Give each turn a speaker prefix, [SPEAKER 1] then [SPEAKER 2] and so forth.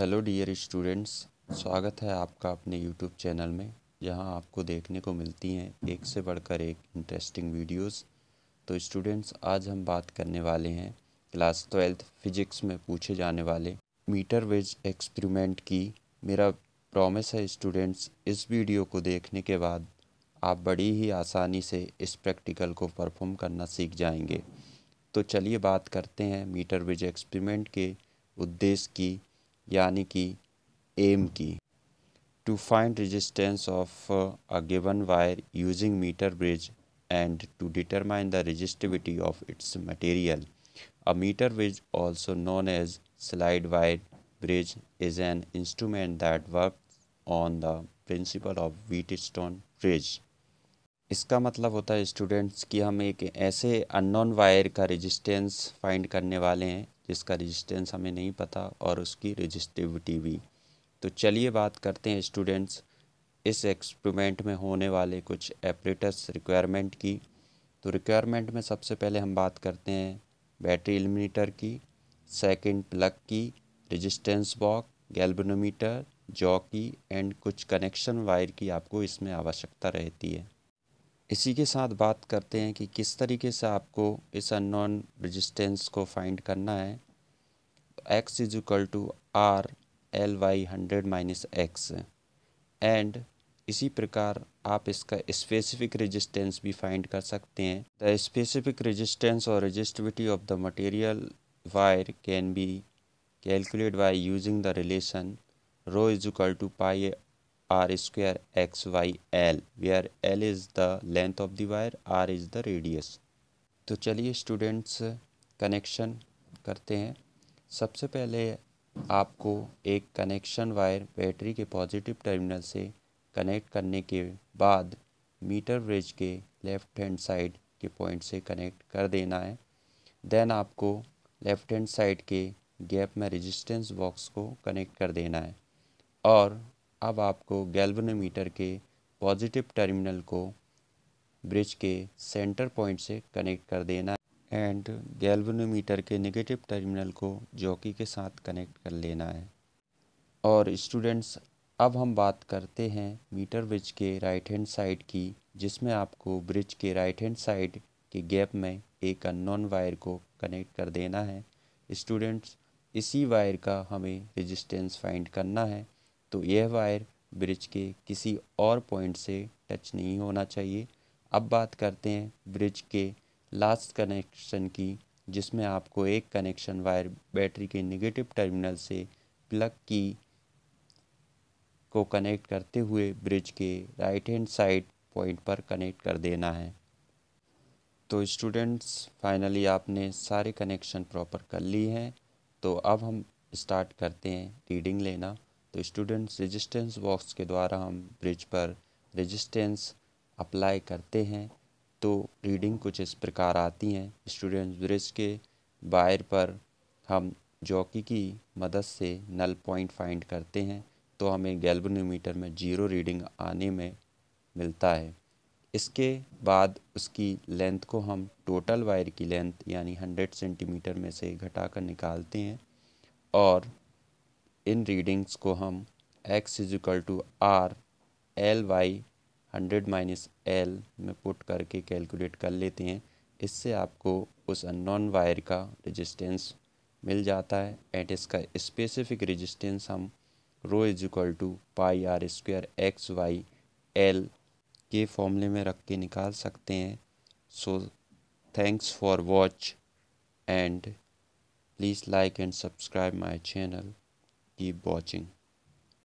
[SPEAKER 1] hello dear students स्वागत है आपका अपने यूट्यूब चैनल में जहां आपको देखने को मिलती हैं एक से बढ़कर एक इंटरेस्टिंग वीडियोस तो स्टूडेंट्स आज हम बात करने वाले हैं क्लास ट्वेल्थ फिजिक्स में पूछे जाने वाले मीटर वेज एक्सपेरिमेंट की मेरा प्रॉमिस है स्टूडेंट्स इस वीडियो को देखने के बाद आप बड़ी ही आसानी से इस प्रैक्टिकल को परफॉर्म करना सीख जाएंगे तो चलिए बात करते हैं मीटर वेज एक्सपेरिमेंट के उद्देश्य की यानी कि एम की to find resistance of a given wire using metre bridge and to determine the resistivity of its material a metre bridge also known as slide wire bridge is an instrument that work on the principle of Wheatstone bridge इसका मतलब होता है students कि हम एक ऐसे unknown wire का resistance find करने वाले हैं जिसका रेजिस्टेंस हमें नहीं पता और उसकी रजिस्टिविटी भी तो चलिए बात करते हैं स्टूडेंट्स इस एक्सपेरिमेंट में होने वाले कुछ एपरेटस रिक्वायरमेंट की तो रिक्वायरमेंट में सबसे पहले हम बात करते हैं बैटरी एलिमिनेटर की second plug key resistance box galvanometer jockey and कुछ कनेक्शन वायर की आपको इसमें आवश्यकता रहती है इसी के साथ बात करते हैं कि किस तरीके से आपको इस अननोन रजिस्टेंस को फाइंड करना है X is equal to R L Y hundred minus X and इसी प्रकार आप इसका स्पेसिफिक रेजिस्टेंस भी फाइंड कर सकते हैं द स्पेसिफिक रेजिस्टेंस और resistivity of the material wire can be calculate by using the relation rho is equal to pi R square X Y L where L is the length of the wire R is the radius तो चलिए students connection करते हैं सबसे पहले आपको एक connection wire battery के positive terminal से कनेक्ट करने के बाद मीटर ब्रिज के लेफ़्ट हैंड साइड के पॉइंट से कनेक्ट कर देना है देन आपको लेफ़्ट हैंड साइड के गैप में रेजिस्टेंस बॉक्स को कनेक्ट कर देना है और अब आपको गैल्वनोमीटर के पॉजिटिव टर्मिनल को ब्रिज के सेंटर पॉइंट से कनेक्ट कर देना एंड गैल्वनोमीटर के नेगेटिव टर्मिनल को जॉकी के साथ कनेक्ट कर लेना है और स्टूडेंट्स अब हम बात करते हैं मीटर ब्रिज के राइट हैंड साइड की जिसमें आपको ब्रिज के राइट हैंड साइड के गैप में एक अननोन वायर को कनेक्ट कर देना है स्टूडेंट्स इसी वायर का हमें रेजिस्टेंस फाइंड करना है तो यह वायर ब्रिज के किसी और पॉइंट से टच नहीं होना चाहिए अब बात करते हैं ब्रिज के लास्ट कनेक्शन की जिसमें आपको एक कनेक्शन वायर बैटरी के नेगेटिव टर्मिनल से प्लग की को कनेक्ट करते हुए ब्रिज के राइट हैंड साइड पॉइंट पर कनेक्ट कर देना है तो स्टूडेंट्स फाइनली आपने सारे कनेक्शन प्रॉपर कर लिए हैं तो अब हम स्टार्ट करते हैं रीडिंग लेना तो स्टूडेंट्स रेजिस्टेंस बॉक्स के द्वारा हम ब्रिज पर रेजिस्टेंस अप्लाई करते हैं तो रीडिंग कुछ इस प्रकार आती हैं स्टूडेंट्स ब्रिज के वायर पर हम जॉकी की मदद से नल पॉइंट फाइंड करते हैं तो हमें गैल्बनोमीटर में जीरो रीडिंग आने में मिलता है इसके बाद उसकी लेंथ को हम टोटल वायर की लेंथ यानी हंड्रेड सेंटीमीटर में से घटाकर निकालते हैं और इन रीडिंग्स को हम x is equal to R L Y hundred minus L में पुट करके कैलकुलेट कर लेते हैं इससे आपको उस अननोन वायर का रेजिस्टेंस मिल जाता है एंड इसका स्पेसिफिक रेजिस्टेंस हम rho is equal to pi R square X Y L के फॉर्मूले में रख के निकाल सकते हैं so thanks for watch and please like and subscribe my channel keep watching